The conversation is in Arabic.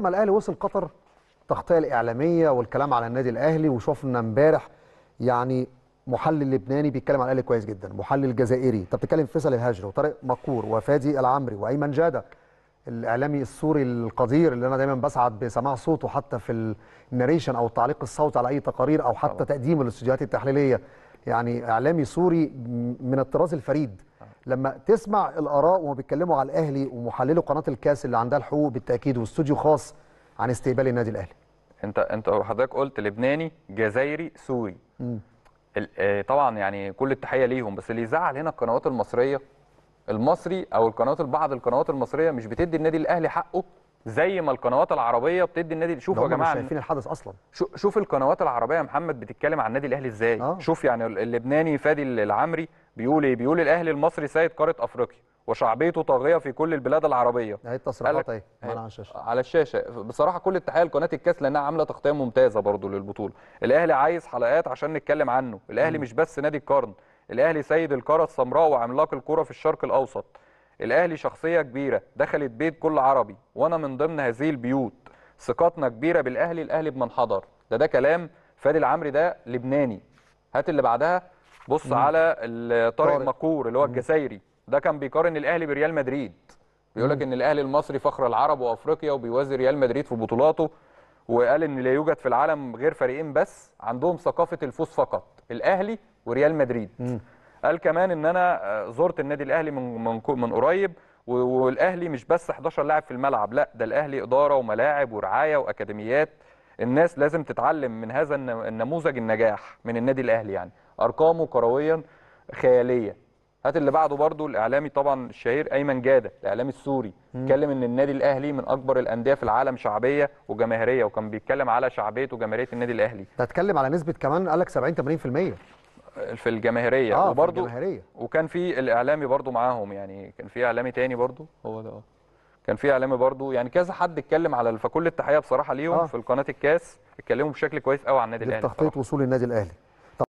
ما الاهلي وصل قطر التغطيه الاعلاميه والكلام على النادي الاهلي وشفنا امبارح يعني محلل لبناني بيتكلم على الاهلي كويس جدا محلل جزائري انت بتتكلم فيصل الهجري وطارق مكور وفادي العمري وايمن جاده الاعلامي السوري القدير اللي انا دايما بسعد بسماع صوته حتى في الناريشن او التعليق الصوتي على اي تقارير او حتى تقديمه للاستديوهات التحليليه يعني اعلامي سوري من الطراز الفريد لما تسمع الاراء وهم بيتكلموا على الاهلي ومحللوا قناه الكاس اللي عندها الحقوق بالتاكيد واستوديو خاص عن استقبال النادي الاهلي انت انت حضرتك قلت لبناني جزائري سوري آه، طبعا يعني كل التحيه ليهم بس اللي يزعل هنا القنوات المصريه المصري او القنوات بعض القنوات المصريه مش بتدي النادي الاهلي حقه زي ما القنوات العربيه بتدي النادي شوفوا يا جماعه مش شايفين الحدث اصلا شوف القنوات العربيه يا محمد بتتكلم عن النادي الاهلي ازاي آه. شوف يعني اللبناني فادي العمري بيقول ايه بيقول الاهلي المصري سيد قاره افريقيا وشعبيته طاغيه في كل البلاد العربيه هي التصريحات اهي إيه؟ على الشاشه على الشاشه بصراحه كل التحيه لقناه الكاس لانها عامله تغطيه ممتازه برضو للبطوله الاهلي عايز حلقات عشان نتكلم عنه الاهلي مش بس نادي القرن الاهلي سيد القاره السمراء وعملاق الكره في الشرق الاوسط الاهلي شخصيه كبيره دخلت بيت كل عربي وانا من ضمن هذه البيوت ثقتنا كبيره بالاهلي الاهلي بمنحدر ده ده كلام فادي العمري ده لبناني هات اللي بعدها بص مم. على طارق مقور اللي هو الجزائري ده كان بيقارن الاهلي بريال مدريد بيقول لك ان الاهلي المصري فخر العرب وافريقيا وبيوازي ريال مدريد في بطولاته وقال ان لا يوجد في العالم غير فريقين بس عندهم ثقافه الفوز فقط الاهلي وريال مدريد مم. قال كمان ان انا آه، زرت النادي الاهلي من من من قريب والاهلي مش بس 11 لاعب في الملعب لا ده الاهلي اداره وملاعب ورعايه واكاديميات الناس لازم تتعلم من هذا النموذج النجاح من النادي الاهلي يعني ارقامه كرويا خياليه هات اللي بعده برضو الاعلامي طبعا الشهير ايمن جاده الاعلامي السوري اتكلم ان النادي الاهلي من اكبر الانديه في العالم شعبيه وجماهيريه وكان بيتكلم على شعبيه وجماهيريه النادي الاهلي ده اتكلم على نسبه كمان قال لك 70 80% في الجماهيريه آه وبرضو في الجماهيريه وكان في الاعلامي برضو معاهم يعني كان في اعلامي تاني برضو هو ده آه. كان في اعلامي برضو يعني كذا حد اتكلم على فكل التحيه بصراحه ليهم آه. في قناه الكاس اتكلموا بشكل كويس قوي عن النادي الاهلي تخطيط وصول النادي الاهلي